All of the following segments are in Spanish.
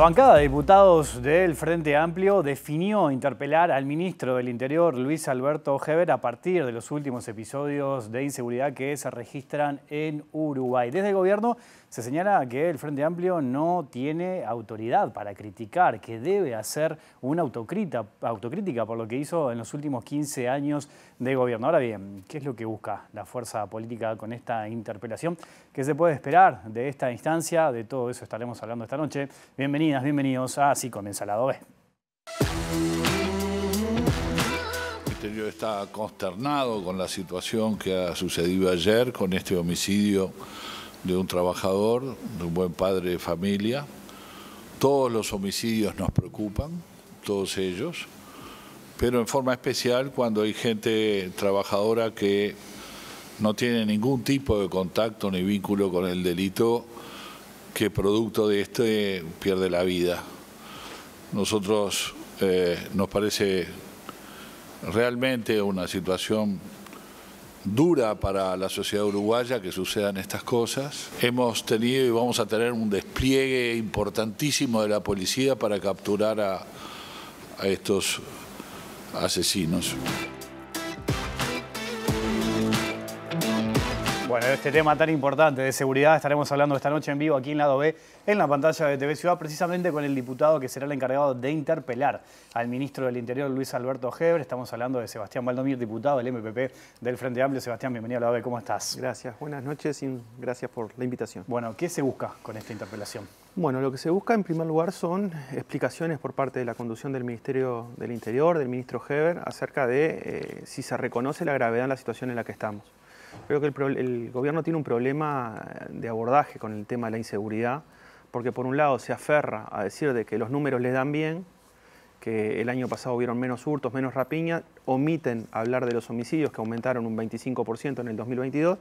La bancada de diputados del Frente Amplio definió interpelar al ministro del Interior, Luis Alberto Heber, a partir de los últimos episodios de inseguridad que se registran en Uruguay. Desde el gobierno se señala que el Frente Amplio no tiene autoridad para criticar, que debe hacer una autocrítica, por lo que hizo en los últimos 15 años de gobierno. Ahora bien, ¿qué es lo que busca la fuerza política con esta interpelación? ¿Qué se puede esperar de esta instancia? De todo eso estaremos hablando esta noche. Bienvenidas, bienvenidos a Así comienza la B. El Ministerio está consternado con la situación que ha sucedido ayer con este homicidio de un trabajador, de un buen padre de familia. Todos los homicidios nos preocupan, todos ellos, pero en forma especial cuando hay gente trabajadora que no tiene ningún tipo de contacto ni vínculo con el delito que producto de este pierde la vida. Nosotros eh, nos parece realmente una situación dura para la sociedad uruguaya que sucedan estas cosas. Hemos tenido y vamos a tener un despliegue importantísimo de la policía para capturar a, estos asesinos. Bueno, este tema tan importante de seguridad estaremos hablando esta noche en vivo aquí en Lado B, en la pantalla de TV Ciudad, precisamente con el diputado que será el encargado de interpelar al ministro del Interior, Luis Alberto Heber. Estamos hablando de Sebastián Valdomir, diputado del MPP del Frente Amplio. Sebastián, bienvenido a Lado B, ¿cómo estás? Gracias, buenas noches y gracias por la invitación. Bueno, ¿qué se busca con esta interpelación? Bueno, lo que se busca en primer lugar son explicaciones por parte de la conducción del Ministerio del Interior, del ministro Heber, acerca de eh, si se reconoce la gravedad en la situación en la que estamos. Creo que el, gobierno tiene un problema de abordaje con el tema de la inseguridad, porque por un lado se aferra a decir de que los números le dan bien, que el año pasado hubieron menos hurtos, menos rapiñas, omiten hablar de los homicidios que aumentaron un 25% en el 2022,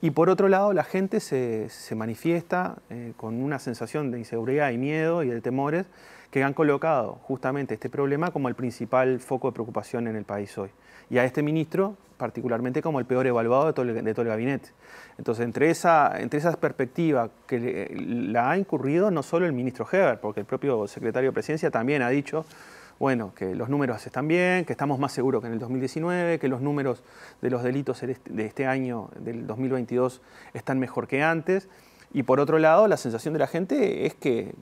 y por otro lado la gente se, manifiesta eh, con una sensación de inseguridad y miedo y de temores que han colocado justamente este problema como el principal foco de preocupación en el país hoy y a este ministro particularmente como el peor evaluado de todo el, gabinete. Entonces, entre esa, entre perspectiva que la ha incurrido no solo el ministro Heber, porque el propio secretario de Presidencia también ha dicho bueno, que los números están bien, que estamos más seguros que en el 2019, que los números de los delitos este, de este año, del 2022, están mejor que antes. Y por otro lado, la sensación de la gente es que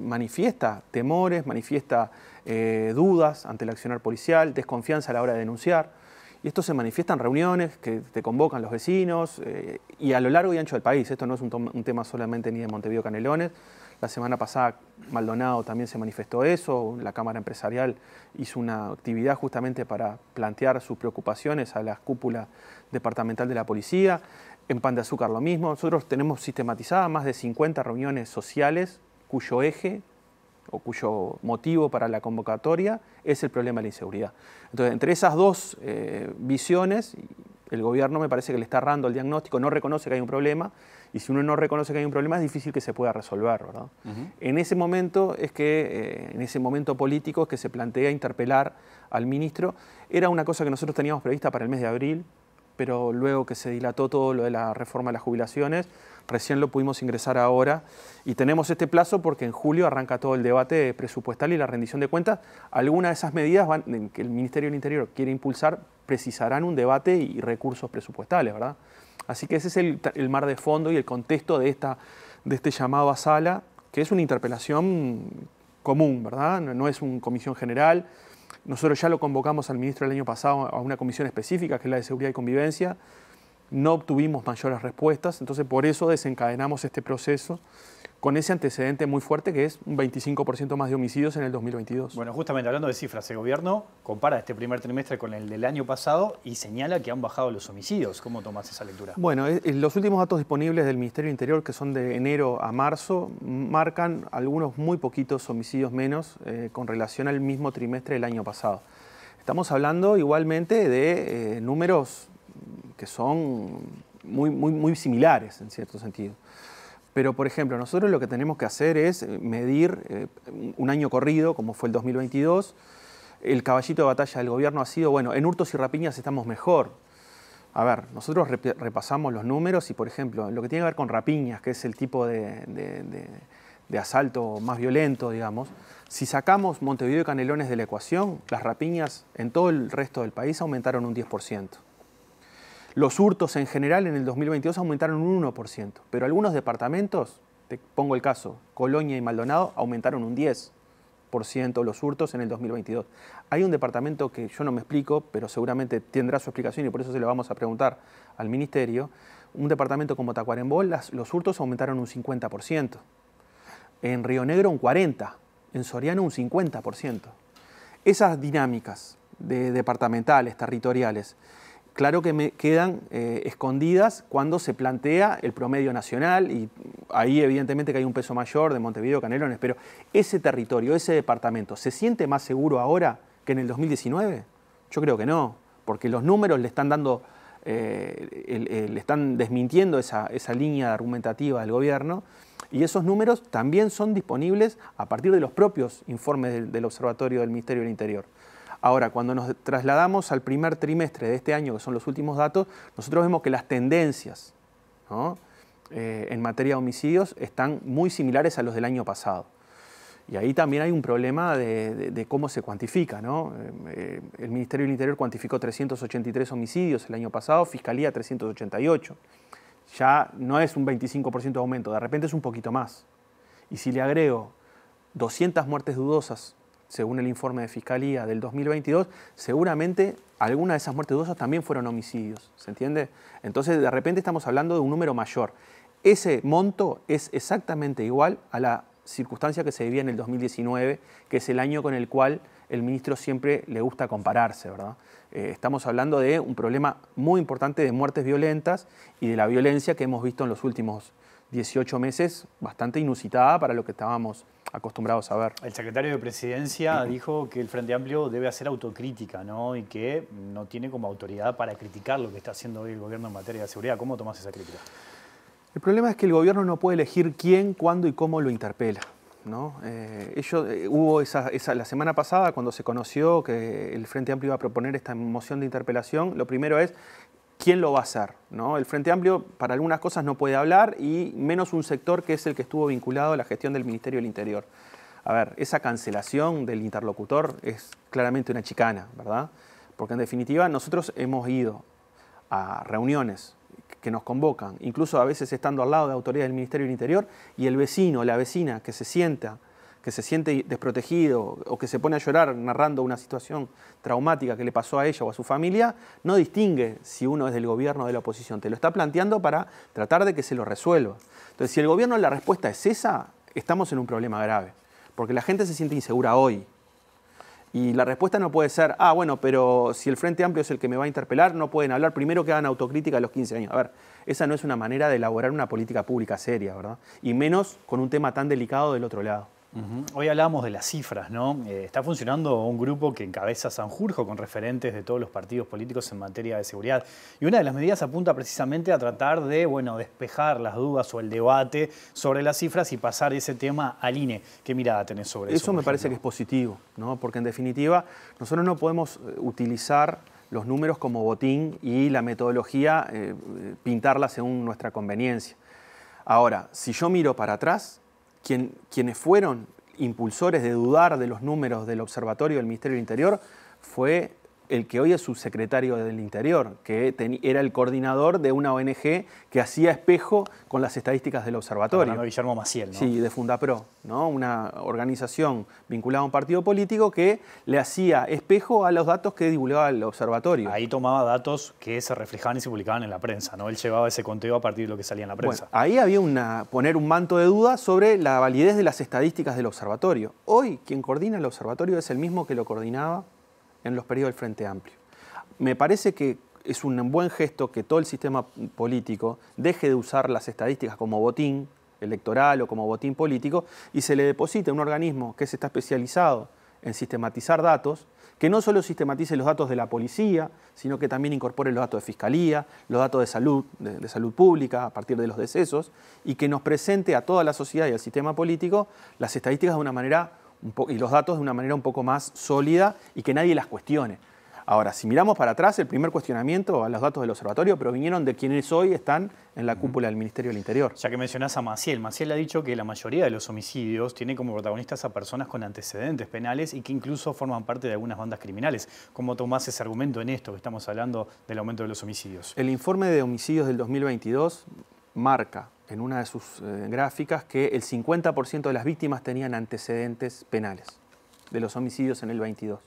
manifiesta temores, manifiesta eh, dudas ante el accionar policial, desconfianza a la hora de denunciar. Y esto se manifiesta en reuniones que te convocan los vecinos eh, y a lo largo y ancho del país. Esto no es un, un, tema solamente ni de Montevideo Canelones. La semana pasada Maldonado también se manifestó eso. La Cámara Empresarial hizo una actividad justamente para plantear sus preocupaciones a la cúpula departamental de la policía. En Pan de Azúcar lo mismo. Nosotros tenemos sistematizadas más de 50 reuniones sociales cuyo eje o cuyo motivo para la convocatoria es el problema de la inseguridad. Entonces, entre esas dos eh, visiones, el gobierno me parece que le está errando el diagnóstico, no reconoce que hay un problema, y si uno no reconoce que hay un problema es difícil que se pueda resolver. En ese momento es que, eh, en ese momento político es que se plantea interpelar al ministro, era una cosa que nosotros teníamos prevista para el mes de abril, pero luego que se dilató todo lo de la reforma de las jubilaciones, recién lo pudimos ingresar ahora y tenemos este plazo porque en julio arranca todo el debate presupuestal y la rendición de cuentas. Algunas de esas medidas que el Ministerio del Interior quiere impulsar precisarán un debate y recursos presupuestales, ¿verdad? Así que ese es el, mar de fondo y el contexto de, esta, de este llamado a sala, que es una interpelación común, ¿verdad? No, no es una comisión general. Nosotros ya lo convocamos al ministro el año pasado a una comisión específica, que es la de Seguridad y Convivencia no obtuvimos mayores respuestas, entonces por eso desencadenamos este proceso con ese antecedente muy fuerte que es un 25% más de homicidios en el 2022. Bueno, justamente hablando de cifras, el gobierno compara este primer trimestre con el del año pasado y señala que han bajado los homicidios. ¿Cómo tomas esa lectura? Bueno, eh, eh, los últimos datos disponibles del Ministerio del Interior, que son de enero a marzo, marcan algunos muy poquitos homicidios menos eh, con relación al mismo trimestre del año pasado. Estamos hablando igualmente de números que son muy, muy, muy similares en cierto sentido. Pero, por ejemplo, nosotros lo que tenemos que hacer es eh, medir eh, un año corrido, como fue el 2022. El caballito de batalla del gobierno ha sido, bueno, en hurtos y rapiñas estamos mejor. A ver, nosotros repasamos los números y, por ejemplo, lo que tiene que ver con rapiñas, que es el tipo de asalto más violento, digamos, si sacamos Montevideo y Canelones de la ecuación, las rapiñas en todo el resto del país aumentaron un 10%. Los hurtos en general en el 2022 aumentaron un 1%, pero algunos departamentos, te pongo el caso, Colonia y Maldonado, aumentaron un 10% los hurtos en el 2022. Hay un departamento que yo no me explico, pero seguramente tendrá su explicación y por eso se lo vamos a preguntar al ministerio. Un departamento como Tacuarembó, los hurtos aumentaron un 50%. En Río Negro un 40%, en Soriano un 50%. Esas dinámicas departamentales, territoriales, claro que me quedan eh, escondidas cuando se plantea el promedio nacional y ahí evidentemente que hay un peso mayor de Montevideo, Canelones, pero ese territorio, ese departamento, ¿se siente más seguro ahora que en el 2019? Yo creo que no, porque los números le están dando, eh, le están desmintiendo esa, línea argumentativa del gobierno y esos números también son disponibles a partir de los propios informes del Observatorio del Ministerio del Interior. Ahora, cuando nos trasladamos al primer trimestre de este año, que son los últimos datos, nosotros vemos que las tendencias eh, en materia de homicidios están muy similares a los del año pasado. Y ahí también hay un problema de, cómo se cuantifica. Eh, eh, el Ministerio del Interior cuantificó 383 homicidios el año pasado, Fiscalía 388. Ya no es un 25% de aumento, de repente es un poquito más. Y si le agrego 200 muertes dudosas según el informe de Fiscalía del 2022, seguramente algunas de esas muertes dudosas también fueron homicidios, ¿se entiende? Entonces, de repente estamos hablando de un número mayor. Ese monto es exactamente igual a la circunstancia que se vivía en el 2019, que es el año con el cual el ministro siempre le gusta compararse, ¿verdad? Eh, estamos hablando de un problema muy importante de muertes violentas y de la violencia que hemos visto en los últimos 18 meses bastante inusitada para lo que estábamos acostumbrados a ver. El secretario de Presidencia dijo que el Frente Amplio debe hacer autocrítica ¿no? y que no tiene como autoridad para criticar lo que está haciendo hoy el gobierno en materia de seguridad. ¿Cómo tomas esa crítica? El problema es que el gobierno no puede elegir quién, cuándo y cómo lo interpela. ¿no? Eh, eh, hubo esa, la semana pasada, cuando se conoció que el Frente Amplio iba a proponer esta moción de interpelación, lo primero es ¿quién lo va a hacer? El Frente Amplio para algunas cosas no puede hablar y menos un sector que es el que estuvo vinculado a la gestión del Ministerio del Interior. A ver, esa cancelación del interlocutor es claramente una chicana, ¿verdad? Porque en definitiva nosotros hemos ido a reuniones que nos convocan, incluso a veces estando al lado de autoridades del Ministerio del Interior, y el vecino la vecina que se sienta que se siente desprotegido o que se pone a llorar narrando una situación traumática que le pasó a ella o a su familia, no distingue si uno es del gobierno o de la oposición. Te lo está planteando para tratar de que se lo resuelva. Entonces, si el gobierno la respuesta es esa, estamos en un problema grave, porque la gente se siente insegura hoy. Y la respuesta no puede ser, ah, bueno, pero si el Frente Amplio es el que me va a interpelar, no pueden hablar, primero que hagan autocrítica a los 15 años. A ver, esa no es una manera de elaborar una política pública seria, ¿verdad? Y menos con un tema tan delicado del otro lado. Hoy hablamos de las cifras, ¿no? Eh, está funcionando un grupo que encabeza Sanjurjo con referentes de todos los partidos políticos en materia de seguridad. Y una de las medidas apunta precisamente a tratar de, bueno, despejar las dudas o el debate sobre las cifras y pasar ese tema al INE. ¿Qué mirada tenés sobre eso? Eso me parece que es positivo, ¿no? Porque en definitiva, nosotros no podemos eh, utilizar los números como botín y la metodología eh, pintarla según nuestra conveniencia. Ahora, si yo miro para atrás, quienes fueron impulsores de dudar de los números del Observatorio del Ministerio del Interior fue el que hoy es subsecretario del Interior, que era el coordinador de una ONG que hacía espejo con las estadísticas del observatorio. Hablando Guillermo Maciel, ¿no? Sí, de Fundapro, ¿no? una organización vinculada a un partido político que le hacía espejo a los datos que divulgaba el observatorio. Ahí tomaba datos que se reflejaban y se publicaban en la prensa, ¿no? Él llevaba ese conteo a partir de lo que salía en la prensa. ahí había una, poner un manto de duda sobre la validez de las estadísticas del observatorio. Hoy quien coordina el observatorio es el mismo que lo coordinaba en los periodos del Frente Amplio. Me parece que es un buen gesto que todo el sistema político deje de usar las estadísticas como botín electoral o como botín político y se le deposite a un organismo que se está especializado en sistematizar datos, que no solo sistematice los datos de la policía, sino que también incorpore los datos de fiscalía, los datos de salud, de, salud pública a partir de los decesos, y que nos presente a toda la sociedad y al sistema político las estadísticas de una manera y los datos de una manera un poco más sólida y que nadie las cuestione. Ahora, si miramos para atrás, el primer cuestionamiento a los datos del observatorio provinieron de quienes hoy están en la cúpula del Ministerio del Interior. Ya que mencionás a Maciel, Maciel ha dicho que la mayoría de los homicidios tienen como protagonistas a personas con antecedentes penales y que incluso forman parte de algunas bandas criminales. ¿Cómo tomás ese argumento en esto que estamos hablando del aumento de los homicidios? El informe de homicidios del 2022 marca en una de sus eh, gráficas que el 50% de las víctimas tenían antecedentes penales de los homicidios en el 22.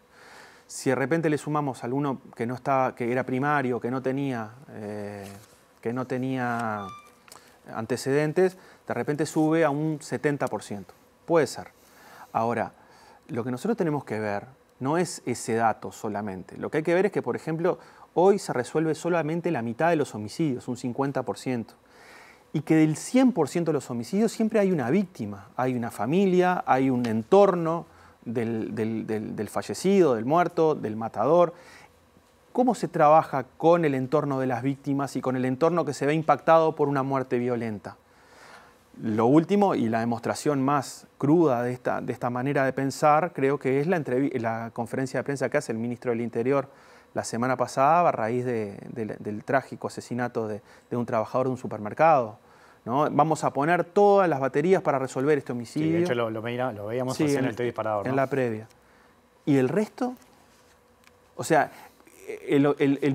Si de repente le sumamos a alguno que no que era primario, que no tenía, eh, que no tenía antecedentes, de repente sube a un 70%. Puede ser. Ahora, lo que nosotros tenemos que ver no es ese dato solamente. Lo que hay que ver es que, por ejemplo, hoy se resuelve solamente la mitad de los homicidios, un 50% y que del 100% de los homicidios siempre hay una víctima, hay una familia, hay un entorno del, fallecido, del muerto, del matador. ¿Cómo se trabaja con el entorno de las víctimas y con el entorno que se ve impactado por una muerte violenta? Lo último y la demostración más cruda de esta, manera de pensar creo que es la, conferencia de prensa que hace el ministro del Interior la semana pasada a raíz del trágico asesinato de un trabajador de un supermercado Vamos a poner todas las baterías para resolver este homicidio. Sí, de hecho lo, veíamos sí, en, el té disparador. En la previa. ¿Y el resto? O sea, el,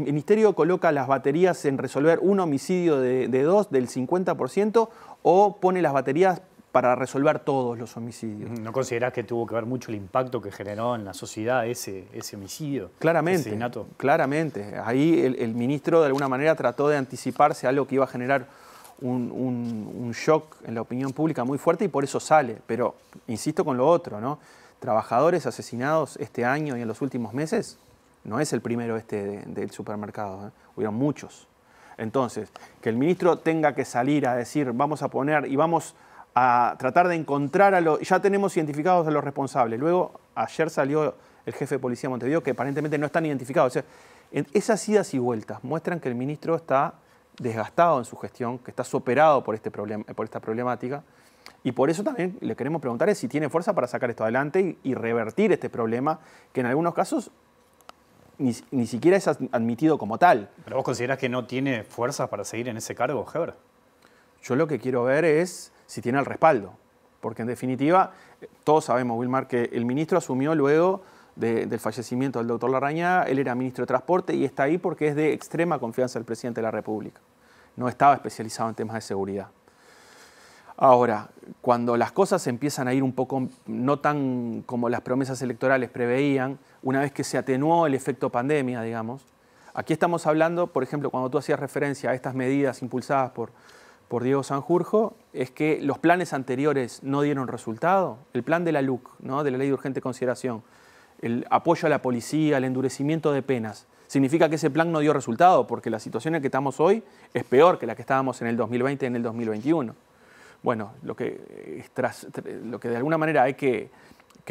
ministerio coloca las baterías en resolver un homicidio de, dos del 50% o pone las baterías para resolver todos los homicidios. ¿No considerás que tuvo que ver mucho el impacto que generó en la sociedad ese, ese homicidio? Claramente, claramente. Ahí el, el ministro de alguna manera trató de anticiparse a algo que iba a generar un, shock en la opinión pública muy fuerte y por eso sale. Pero insisto con lo otro, ¿no? Trabajadores asesinados este año y en los últimos meses, no es el primero este del supermercado, ¿eh? hubieron muchos. Entonces, que el ministro tenga que salir a decir, vamos a poner y vamos a tratar de encontrar a los... Ya tenemos identificados a los responsables. Luego, ayer salió el jefe de policía de Montevideo, que aparentemente no están identificados. O sea, esas idas y vueltas muestran que el ministro está desgastado en su gestión, que está superado por, este por esta problemática. Y por eso también le queremos preguntar es si tiene fuerza para sacar esto adelante y, revertir este problema, que en algunos casos ni, siquiera es admitido como tal. ¿Pero vos considerás que no tiene fuerzas para seguir en ese cargo, Heber? Yo lo que quiero ver es si tiene el respaldo. Porque en definitiva, todos sabemos, Wilmar, que el ministro asumió luego del fallecimiento del doctor Laraña, él era ministro de Transporte y está ahí porque es de extrema confianza del presidente de la República no estaba especializado en temas de seguridad. Ahora, cuando las cosas empiezan a ir un poco, no tan como las promesas electorales preveían, una vez que se atenuó el efecto pandemia, digamos, aquí estamos hablando, por ejemplo, cuando tú hacías referencia a estas medidas impulsadas por, por Diego Sanjurjo, es que los planes anteriores no dieron resultado. El plan de la LUC, ¿no? de la Ley de Urgente Consideración, el apoyo a la policía, el endurecimiento de penas, significa que ese plan no dio resultado, porque la situación en la que estamos hoy es peor que la que estábamos en el 2020 y en el 2021. Bueno, lo que, eh, lo que de alguna manera hay que,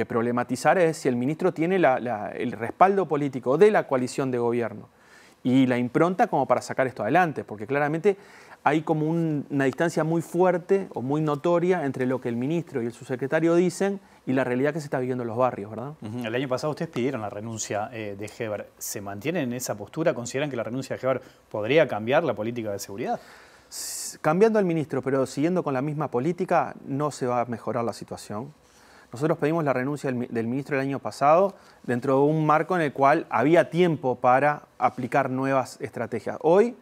problematizar es si el ministro tiene el respaldo político de la coalición de gobierno y la impronta como para sacar esto adelante, porque claramente hay como una distancia muy fuerte o muy notoria entre lo que el ministro y el subsecretario dicen y la realidad que se está viviendo en los barrios, ¿verdad? El año pasado ustedes pidieron la renuncia eh, de Heber. ¿Se mantienen en esa postura? ¿Consideran que la renuncia de Heber podría cambiar la política de seguridad? Cambiando al ministro, pero siguiendo con la misma política, no se va a mejorar la situación. Nosotros pedimos la renuncia del, ministro el año pasado dentro de un marco en el cual había tiempo para aplicar nuevas estrategias. Hoy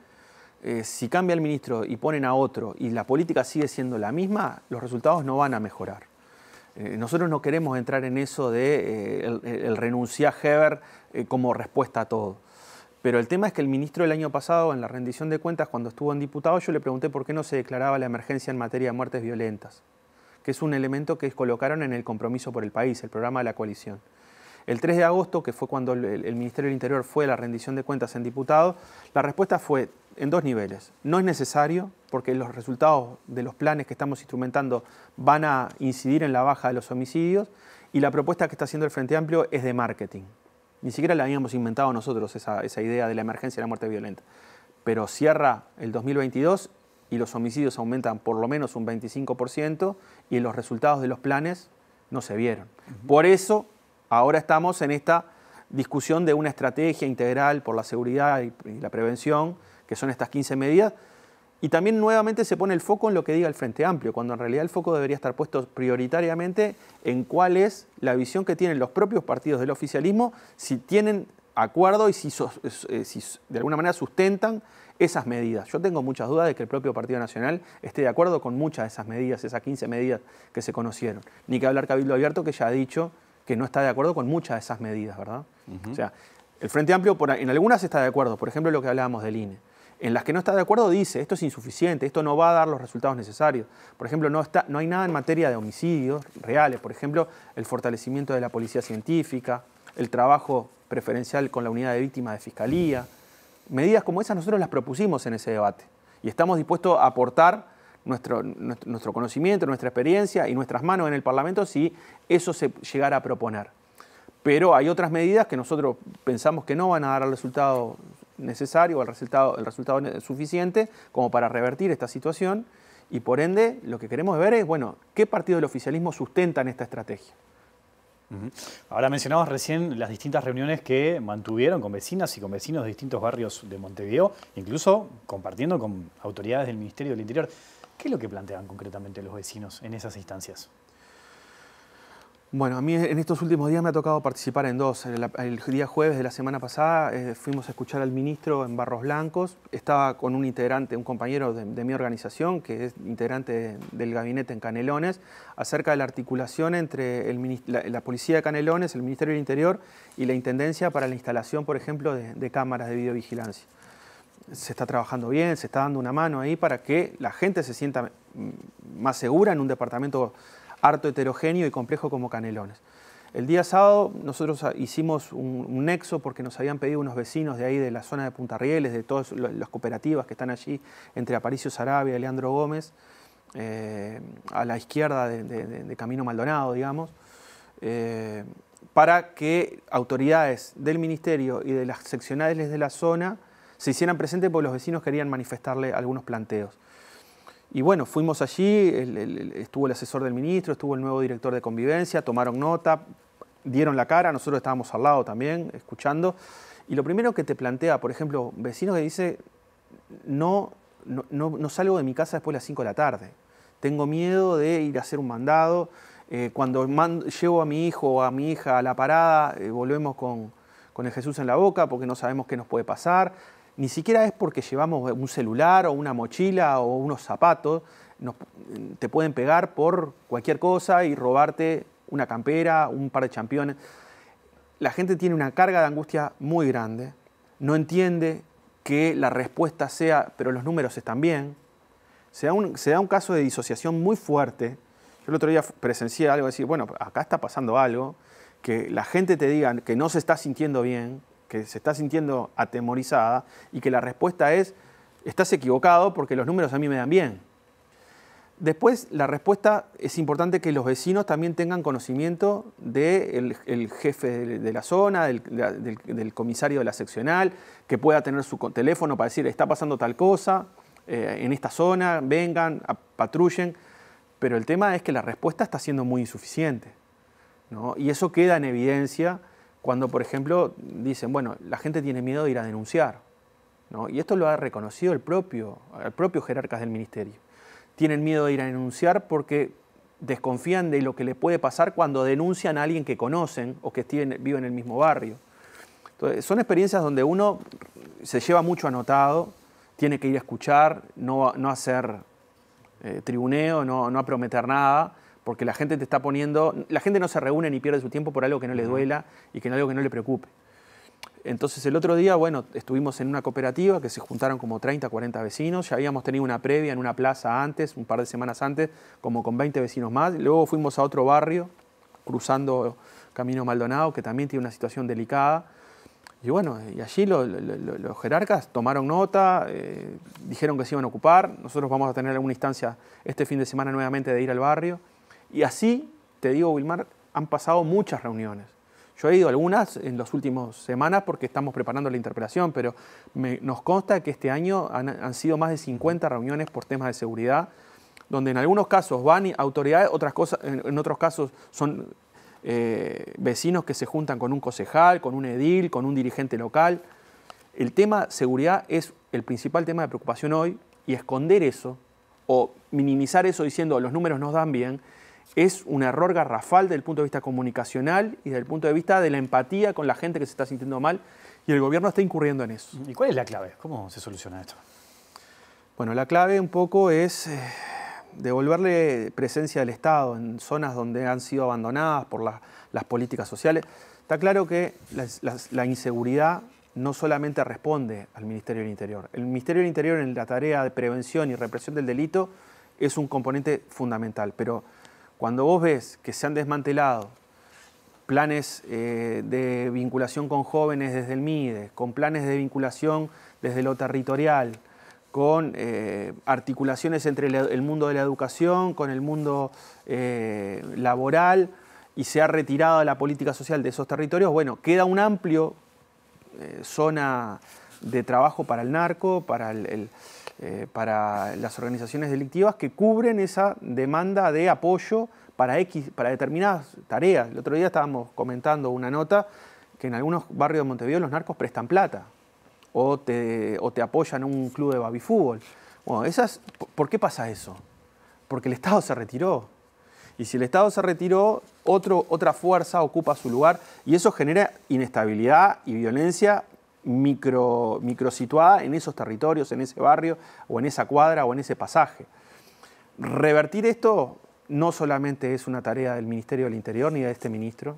eh, si cambia el ministro y ponen a otro y la política sigue siendo la misma, los resultados no van a mejorar. Eh, nosotros no queremos entrar en eso de eh, el, renunciar a Heber como respuesta a todo. Pero el tema es que el ministro el año pasado, en la rendición de cuentas, cuando estuvo en diputado, yo le pregunté por qué no se declaraba la emergencia en materia de muertes violentas, que es un elemento que colocaron en el compromiso por el país, el programa de la coalición. El 3 de agosto, que fue cuando el, Ministerio del Interior fue a la rendición de cuentas en diputados, la respuesta fue en dos niveles. No es necesario, porque los resultados de los planes que estamos instrumentando van a incidir en la baja de los homicidios, y la propuesta que está haciendo el Frente Amplio es de marketing. Ni siquiera la habíamos inventado nosotros esa, esa idea de la emergencia de la muerte violenta. Pero cierra el 2022 y los homicidios aumentan por lo menos un 25% y los resultados de los planes no se vieron. Por eso Ahora estamos en esta discusión de una estrategia integral por la seguridad y, la prevención, que son estas 15 medidas, y también nuevamente se pone el foco en lo que diga el Frente Amplio, cuando en realidad el foco debería estar puesto prioritariamente en cuál es la visión que tienen los propios partidos del oficialismo, si tienen acuerdo y si, eh, si de alguna manera sustentan esas medidas. Yo tengo muchas dudas de que el propio Partido Nacional esté de acuerdo con muchas de esas medidas, esas 15 medidas que se conocieron. Ni que hablar Cabildo Abierto, que ya ha dicho que no está de acuerdo con muchas de esas medidas, ¿verdad? O sea, el Frente Amplio en algunas está de acuerdo, por ejemplo lo que hablábamos del INE. En las que no está de acuerdo dice, esto es insuficiente, esto no va a dar los resultados necesarios. Por ejemplo, no, está, no hay nada en materia de homicidios reales, por ejemplo, el fortalecimiento de la policía científica, el trabajo preferencial con la unidad de víctimas de fiscalía. Medidas como esas nosotros las propusimos en ese debate y estamos dispuestos a aportar nuestro, conocimiento, nuestra experiencia y nuestras manos en el Parlamento si eso se llegara a proponer. Pero hay otras medidas que nosotros pensamos que no van a dar el resultado necesario, el resultado, el resultado suficiente como para revertir esta situación. Y por ende, lo que queremos ver es, bueno, ¿qué partido del oficialismo en esta estrategia? Ahora mencionabas recién las distintas reuniones que mantuvieron con vecinas y con vecinos de distintos barrios de Montevideo, incluso compartiendo con autoridades del Ministerio del Interior. ¿Qué es lo que plantean concretamente los vecinos en esas instancias? Bueno, a mí en estos últimos días me ha tocado participar en dos. El, día jueves de la semana pasada eh, fuimos a escuchar al ministro en Barros Blancos. Estaba con un integrante, un compañero de, mi organización, que es integrante del gabinete en Canelones, acerca de la articulación entre la, policía de Canelones, el Ministerio del Interior y la Intendencia para la instalación, por ejemplo, de cámaras de videovigilancia se está trabajando bien, se está dando una mano ahí para que la gente se sienta mm, más segura en un departamento harto heterogéneo y complejo como Canelones. El día sábado nosotros hicimos un, nexo porque nos habían pedido unos vecinos de ahí, de la zona de Punta Rieles, de todas las cooperativas que están allí, entre Aparicio Sarabia y Leandro Gómez, eh, a la izquierda de, Camino Maldonado, digamos, eh, para que autoridades del Ministerio y de las seccionales de la zona se hicieran presentes porque los vecinos querían manifestarle algunos planteos. Y bueno, fuimos allí, estuvo el asesor del ministro, estuvo el nuevo director de convivencia, tomaron nota, dieron la cara, nosotros estábamos al lado también, escuchando. Y lo primero que te plantea, por ejemplo, vecino que dice, no, no, salgo de mi casa después de las 5 de la tarde, tengo miedo de ir a hacer un mandado, eh, cuando llevo a mi hijo o a mi hija a la parada, eh, volvemos con, con el Jesús en la boca porque no sabemos qué nos puede pasar ni siquiera es porque llevamos un celular o una mochila o unos zapatos, te pueden pegar por cualquier cosa y robarte una campera, un par de championes. La gente tiene una carga de angustia muy grande, no entiende que la respuesta sea, pero los números están bien. Se da un, un caso de disociación muy fuerte. Yo el otro día presencié algo, decir, bueno, acá está pasando algo, que la gente te diga que no se está sintiendo bien, que se está sintiendo atemorizada y que la respuesta es, estás equivocado porque los números a mí me dan bien. Después, la respuesta es importante que los vecinos también tengan conocimiento del jefe de la zona, del, comisario de la seccional, que pueda tener su teléfono para decir, está pasando tal cosa eh, en esta zona, vengan, patrullen. Pero el tema es que la respuesta está siendo muy insuficiente. Y eso queda en evidencia cuando, por ejemplo, dicen, bueno, la gente tiene miedo de ir a denunciar. ¿no? Y esto lo ha reconocido el propio, el propio jerarcas del ministerio. Tienen miedo de ir a denunciar porque desconfían de lo que le puede pasar cuando denuncian a alguien que conocen o que vive en el mismo barrio. Entonces, son experiencias donde uno se lleva mucho anotado, tiene que ir a escuchar, no, hacer eh, tribuneo, no, no prometer nada, porque la gente te está poniendo, la gente no se reúne ni pierde su tiempo por algo que no le duela y que no que no le preocupe. Entonces el otro día, bueno, estuvimos en una cooperativa que se juntaron como 30, 40 vecinos, ya habíamos tenido una previa en una plaza antes, un par de semanas antes, como con 20 vecinos más, luego fuimos a otro barrio, cruzando Camino Maldonado, que también tiene una situación delicada, y bueno, y allí los, jerarcas tomaron nota, eh, dijeron que se iban a ocupar, nosotros vamos a tener alguna instancia este fin de semana nuevamente de ir al barrio, y así, te digo, Wilmar, han pasado muchas reuniones. Yo he ido algunas en las últimas semanas porque estamos preparando la interpelación, pero nos consta que este año han, sido más de 50 reuniones por temas de seguridad, donde en algunos casos van autoridades, otras cosas, en, otros casos son eh, vecinos que se juntan con un concejal, con un edil, con un dirigente local. El tema seguridad es el principal tema de preocupación hoy y esconder eso o minimizar eso diciendo los números nos dan bien, es un error garrafal desde el punto de vista comunicacional y desde el punto de vista de la empatía con la gente que se está sintiendo mal y el gobierno está incurriendo en eso. ¿Y cuál es la clave? ¿Cómo se soluciona esto? Bueno, la clave un poco es eh, devolverle presencia del Estado en zonas donde han sido abandonadas por las políticas sociales. Está claro que la, inseguridad no solamente responde al Ministerio del Interior. El Ministerio del Interior en la tarea de prevención y represión del delito es un componente fundamental, pero cuando vos ves que se han desmantelado planes eh, de vinculación con jóvenes desde el MIDE, con planes de vinculación desde lo territorial, con eh, articulaciones entre el mundo de la educación, con el mundo eh, laboral, y se ha retirado la política social de esos territorios, bueno, queda un amplio zona de trabajo para el narco, para el eh, para las organizaciones delictivas que cubren esa demanda de apoyo para, X, para determinadas tareas. El otro día estábamos comentando una nota que en algunos barrios de Montevideo los narcos prestan plata o te, o te apoyan un club de fútbol. Bueno, esas, ¿por qué pasa eso? Porque el Estado se retiró. Y si el Estado se retiró, otro, otra fuerza ocupa su lugar y eso genera inestabilidad y violencia micro, situada en esos territorios, en ese barrio, o en esa cuadra, o en ese pasaje. Revertir esto no solamente es una tarea del Ministerio del Interior ni de este ministro,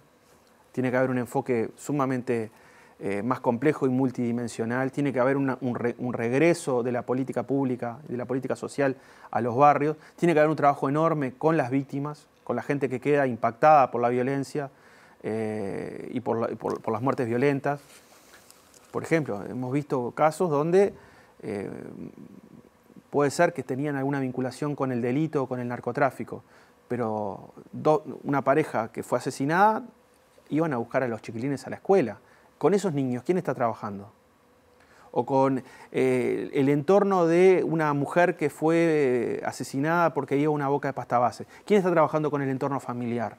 tiene que haber un enfoque sumamente eh, más complejo y multidimensional, tiene que haber un, regreso de la política pública, de la política social a los barrios, tiene que haber un trabajo enorme con las víctimas, con la gente que queda impactada por la violencia eh, y por las muertes violentas. Por ejemplo, hemos visto casos donde eh, puede ser que tenían alguna vinculación con el delito o con el narcotráfico, pero una pareja que fue asesinada iban a buscar a los chiquilines a la escuela. Con esos niños, ¿quién está trabajando? O con eh, el entorno de una mujer que fue asesinada porque iba a una boca de pasta base. ¿Quién está trabajando con el entorno familiar?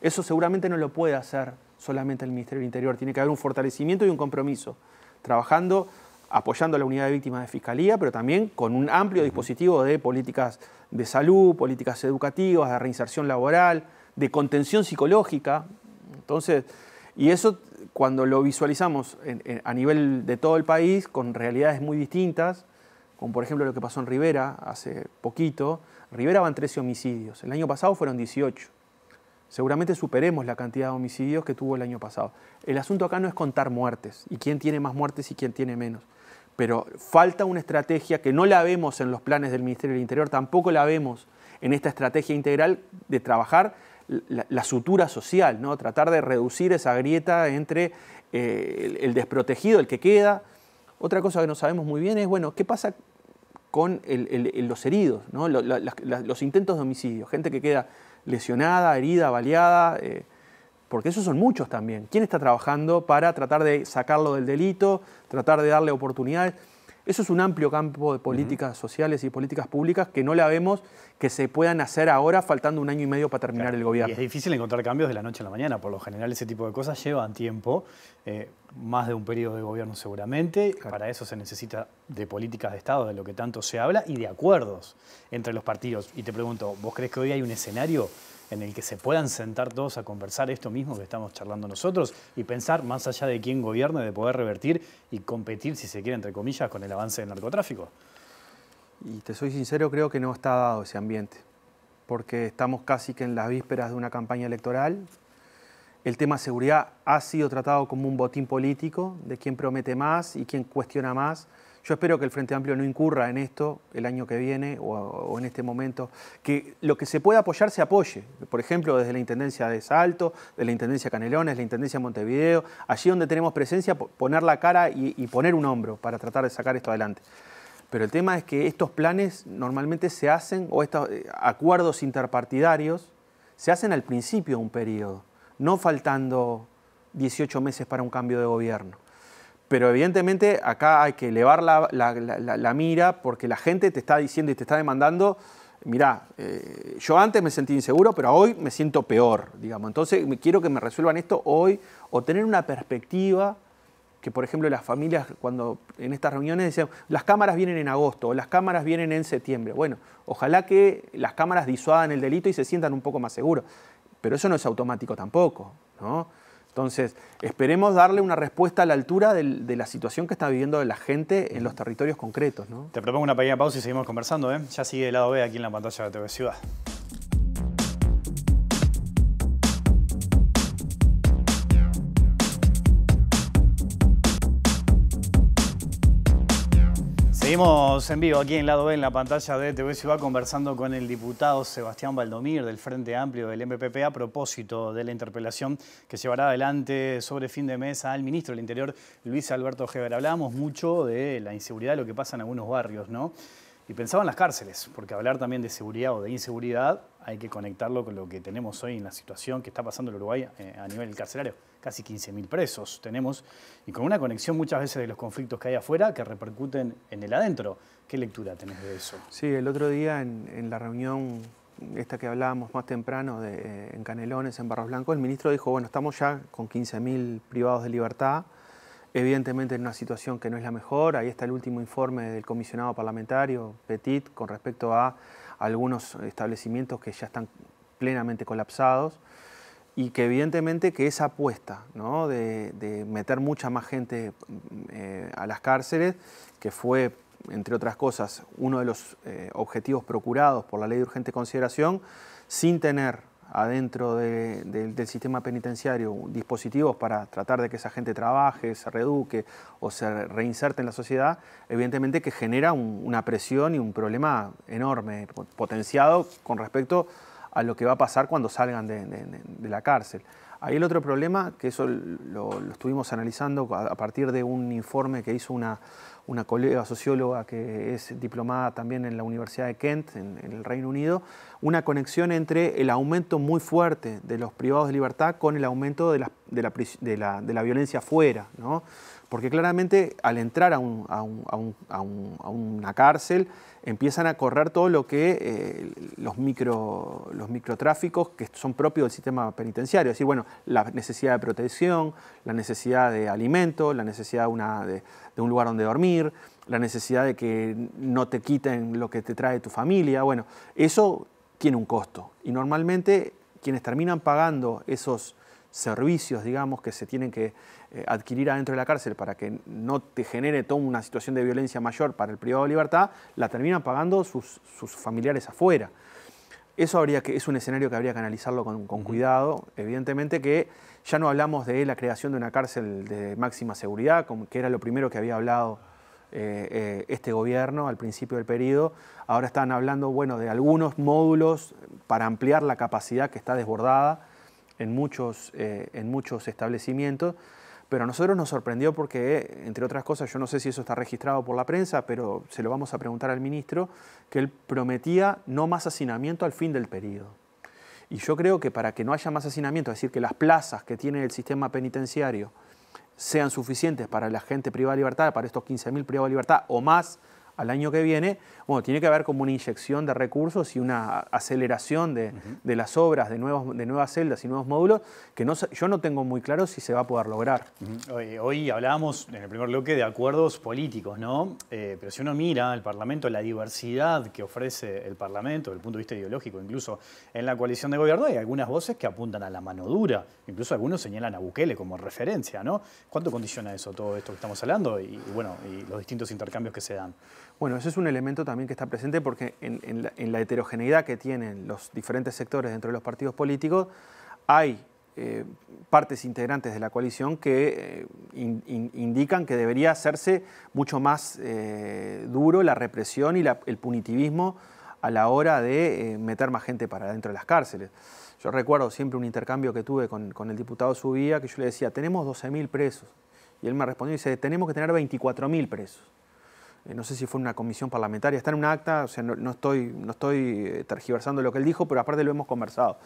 Eso seguramente no lo puede hacer solamente el Ministerio del Interior, tiene que haber un fortalecimiento y un compromiso, trabajando, apoyando a la unidad de víctimas de Fiscalía, pero también con un amplio dispositivo de políticas de salud, políticas educativas, de reinserción laboral, de contención psicológica. Entonces, y eso cuando lo visualizamos a nivel de todo el país, con realidades muy distintas, como por ejemplo lo que pasó en Rivera hace poquito, Rivera van 13 homicidios, el año pasado fueron 18 seguramente superemos la cantidad de homicidios que tuvo el año pasado. El asunto acá no es contar muertes y quién tiene más muertes y quién tiene menos. Pero falta una estrategia que no la vemos en los planes del Ministerio del Interior, tampoco la vemos en esta estrategia integral de trabajar la, sutura social, ¿no? tratar de reducir esa grieta entre eh, el, desprotegido, el que queda. Otra cosa que no sabemos muy bien es, bueno, ¿qué pasa con los heridos, ¿no? los intentos de homicidio? Gente que queda lesionada, herida, baleada, eh, porque esos son muchos también. ¿Quién está trabajando para tratar de sacarlo del delito, tratar de darle oportunidades? Eso es un amplio campo de políticas sociales y políticas públicas que no la vemos que se puedan hacer ahora, faltando un año y medio para terminar el gobierno. Y es difícil encontrar cambios de la noche a la mañana. Por lo general, ese tipo de cosas llevan tiempo, eh, más de un periodo de gobierno seguramente. Para eso se necesita de políticas de Estado, de lo que tanto se habla, y de acuerdos entre los partidos. Y te pregunto, ¿vos crees que hoy hay un escenario? en el que se puedan sentar todos a conversar esto mismo que estamos charlando nosotros y pensar más allá de quién gobierna, de poder revertir y competir, si se quiere, entre comillas, con el avance del narcotráfico. Y te soy sincero, creo que no está dado ese ambiente, porque estamos casi que en las vísperas de una campaña electoral. El tema seguridad ha sido tratado como un botín político, de quién promete más y quién cuestiona más. Yo espero que el Frente Amplio no incurra en esto el año que viene o, en este momento, que lo que se pueda apoyar se apoye. Por ejemplo, desde la Intendencia de Salto, de la Intendencia Canelones, la Intendencia Montevideo, allí donde tenemos presencia, poner la cara y, y poner un hombro para tratar de sacar esto adelante. Pero el tema es que estos planes normalmente se hacen, o estos eh, acuerdos interpartidarios, se hacen al principio de un periodo, no faltando 18 meses para un cambio de gobierno pero evidentemente acá hay que elevar la, mira porque la gente te está diciendo y te está demandando, mirá, eh, yo antes me sentí inseguro, pero hoy me siento peor, digamos. Entonces quiero que me resuelvan esto hoy o tener una perspectiva que, por ejemplo, las familias cuando en estas reuniones decían, las cámaras vienen en agosto o las cámaras vienen en septiembre. Bueno, ojalá que las cámaras disuadan el delito y se sientan un poco más seguros. Pero eso no es automático tampoco, ¿no? Entonces, esperemos darle una respuesta a la altura de la situación que está viviendo la gente en los territorios concretos. ¿no? Te propongo una pequeña pausa y seguimos conversando. ¿eh? Ya sigue el lado B aquí en la pantalla de TV Ciudad. Seguimos en vivo aquí en Lado B, en la pantalla de TV Ciudad, conversando con el diputado Sebastián Valdomir del Frente Amplio del MPP a propósito de la interpelación que llevará adelante sobre fin de mes al ministro del Interior, Luis Alberto Geber. Hablábamos mucho de la inseguridad, de lo que pasa en algunos barrios, ¿no? Y pensaba en las cárceles, porque hablar también de seguridad o de inseguridad hay que conectarlo con lo que tenemos hoy en la situación que está pasando en Uruguay eh, a nivel carcelario. Casi 15.000 presos tenemos y con una conexión muchas veces de los conflictos que hay afuera que repercuten en el adentro. ¿Qué lectura tenés de eso? Sí, el otro día en, la reunión esta que hablábamos más temprano de, eh, en Canelones, en Barros Blancos, el ministro dijo, bueno, estamos ya con 15.000 privados de libertad evidentemente en una situación que no es la mejor. Ahí está el último informe del comisionado parlamentario, Petit, con respecto a algunos establecimientos que ya están plenamente colapsados y que evidentemente que esa apuesta de, meter mucha más gente mm, eh, a las cárceles, que fue, entre otras cosas, uno de los eh, objetivos procurados por la ley de urgente consideración, sin tener adentro del sistema penitenciario dispositivos para tratar de que esa gente trabaje, se reduque o se reinserte en la sociedad, evidentemente que genera una presión y un problema enorme, potenciado con respecto a lo que va a pasar cuando salgan de, la cárcel. Hay el otro problema, que eso lo, estuvimos analizando a, partir de un informe que hizo una, una, colega socióloga que es diplomada también en la Universidad de Kent, en, el Reino Unido, una conexión entre el aumento muy fuerte de los privados de libertad con el aumento de la, violencia fuera, ¿no? porque claramente al entrar a, una cárcel empiezan a correr todo lo que eh, los, micro, los microtráficos que son propios del sistema penitenciario, es decir, bueno, la necesidad de protección, la necesidad de alimento, la necesidad de un lugar donde dormir, la necesidad de que no te quiten lo que te trae tu familia, bueno, eso tiene un costo y normalmente quienes terminan pagando esos servicios, digamos, que se tienen que eh, adquirir adentro de la cárcel para que no te genere toda una situación de violencia mayor para el privado de libertad, la terminan pagando sus, familiares afuera. Eso habría que, es un escenario que habría que analizarlo con, cuidado. Evidentemente que ya no hablamos de la creación de una cárcel de máxima seguridad, que era lo primero que había hablado eh, eh, este gobierno al principio del periodo. Ahora están hablando bueno, de algunos módulos para ampliar la capacidad que está desbordada en muchos, eh, en muchos establecimientos, pero a nosotros nos sorprendió porque, entre otras cosas, yo no sé si eso está registrado por la prensa, pero se lo vamos a preguntar al ministro, que él prometía no más hacinamiento al fin del periodo. Y yo creo que para que no haya más hacinamiento, es decir, que las plazas que tiene el sistema penitenciario sean suficientes para la gente privada de libertad, para estos 15.000 privados de libertad o más, al año que viene, bueno, tiene que haber como una inyección de recursos y una aceleración de, las obras, de, nuevos, de nuevas celdas y nuevos módulos, que no, yo no tengo muy claro si se va a poder lograr. hoy, hablábamos en el primer bloque de acuerdos políticos, ¿no? Eh, pero si uno mira el Parlamento, la diversidad que ofrece el Parlamento, desde el punto de vista ideológico, incluso en la coalición de gobierno, hay algunas voces que apuntan a la mano dura, incluso algunos señalan a Bukele como referencia, ¿no? ¿Cuánto condiciona eso todo esto que estamos hablando y, bueno, y los distintos intercambios que se dan? Bueno, ese es un elemento también que está presente porque en, la, heterogeneidad que tienen los diferentes sectores dentro de los partidos políticos, hay eh, partes integrantes de la coalición que eh, indican que debería hacerse mucho más eh, duro la represión y el punitivismo a la hora de meter más gente para dentro de las cárceles. Yo recuerdo siempre un intercambio que tuve con, con el diputado Subía, que yo le decía, tenemos 12.000 presos. Y él me respondió y dice, tenemos que tener 24.000 presos. Eh, no sé si fue una comisión parlamentaria, está en un acta, no, estoy, no estoy eh, tergiversando lo que él dijo, pero aparte lo hemos conversado.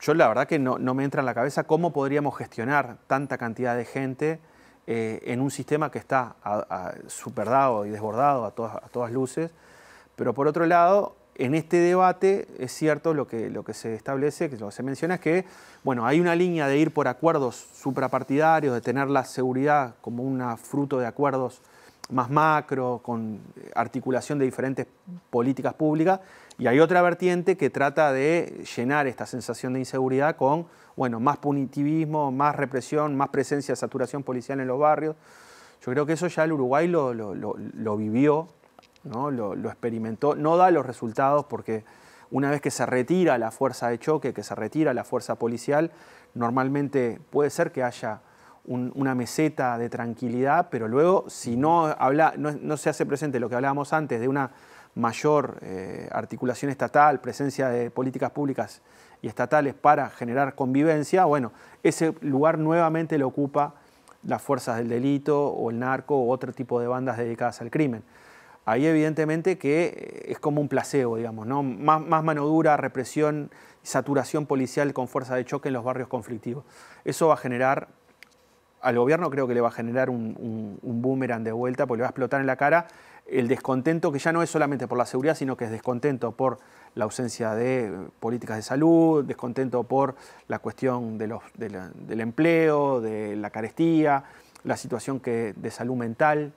Yo la verdad que no, me entra en la cabeza cómo podríamos gestionar tanta cantidad de gente eh, en un sistema que está superdado y desbordado a todas, luces. Pero por otro lado, en este debate es cierto lo que, lo que se establece, que lo que se menciona es que bueno, hay una línea de ir por acuerdos suprapartidarios, de tener la seguridad como un fruto de acuerdos más macro, con articulación de diferentes políticas públicas, y hay otra vertiente que trata de llenar esta sensación de inseguridad con, bueno, más punitivismo, más represión, más presencia de saturación policial en los barrios. Yo creo que eso ya el Uruguay lo, vivió, ¿no? lo experimentó, no da los resultados porque una vez que se retira la fuerza de choque, que se retira la fuerza policial, normalmente puede ser que haya una meseta de tranquilidad, pero luego si no, habla, no, se hace presente lo que hablábamos antes de una mayor eh, articulación estatal, presencia de políticas públicas y estatales para generar convivencia, bueno, ese lugar nuevamente lo ocupa las fuerzas del delito o el narco o otro tipo de bandas dedicadas al crimen. Ahí evidentemente que eh, es como un placebo, digamos, ¿no? más mano dura, represión, saturación policial con fuerza de choque en los barrios conflictivos. Eso va a generar al gobierno creo que le va a generar un, boomerang de vuelta, porque le va a explotar en la cara el descontento que ya no es solamente por la seguridad, sino que es descontento por la ausencia de eh, políticas de salud, descontento por la cuestión del empleo, de la carestía, la situación de salud mental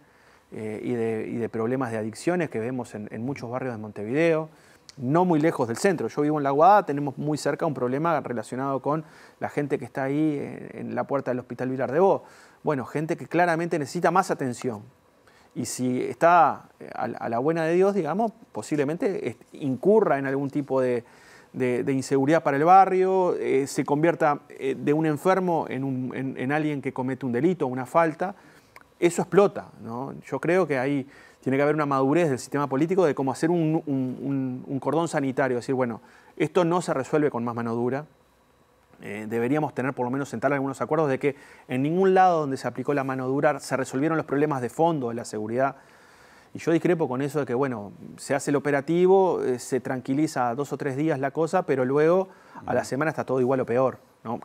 eh, y, de, problemas de adicciones que vemos en muchos barrios de Montevideo no muy lejos del centro. Yo vivo en La Guada, tenemos muy cerca un problema relacionado con la gente que está ahí eh, en la puerta del Hospital Vilar de Bo. Bueno, gente que claramente necesita más atención. Y si está eh, a la buena de Dios, digamos, posiblemente incurra en algún tipo de, inseguridad para el barrio, eh, se convierta de un enfermo en, alguien que comete un delito, una falta. Eso explota. ¿no? Yo creo que hay tiene que haber una madurez del sistema político de cómo hacer un, cordón sanitario, decir, bueno, esto no se resuelve con más mano dura, eh, deberíamos tener por lo menos sentar algunos acuerdos de que en ningún lado donde se aplicó la mano dura se resolvieron los problemas de fondo de la seguridad. Y yo discrepo con eso de que, bueno, se hace el operativo, eh, se tranquiliza dos o tres días la cosa, pero luego a la semana está todo igual o peor,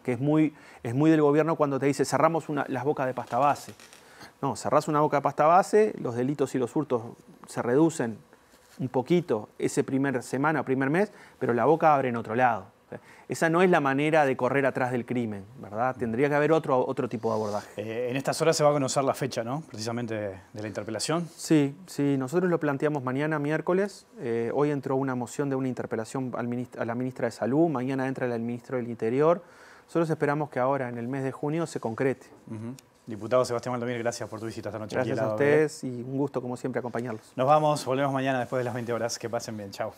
que es muy, es muy del gobierno cuando te dice cerramos las bocas de pasta base. No, cerrás una boca de pasta base, los delitos y los hurtos se reducen un poquito ese primer semana, primer mes, pero la boca abre en otro lado. Esa no es la manera de correr atrás del crimen, ¿verdad? Tendría que haber otro, otro tipo de abordaje. Eh, en estas horas se va a conocer la fecha, ¿no? Precisamente de la interpelación. Sí, sí, nosotros lo planteamos mañana, miércoles. Eh, hoy entró una moción de una interpelación a la ministra de Salud, mañana entra el ministro del Interior. Nosotros esperamos que ahora, en el mes de junio, se concrete. Diputado Sebastián Valdomir, gracias por tu visita esta noche. Gracias a ustedes y un gusto, como siempre, acompañarlos. Nos vamos, volvemos mañana después de las 20 horas. Que pasen bien, chao.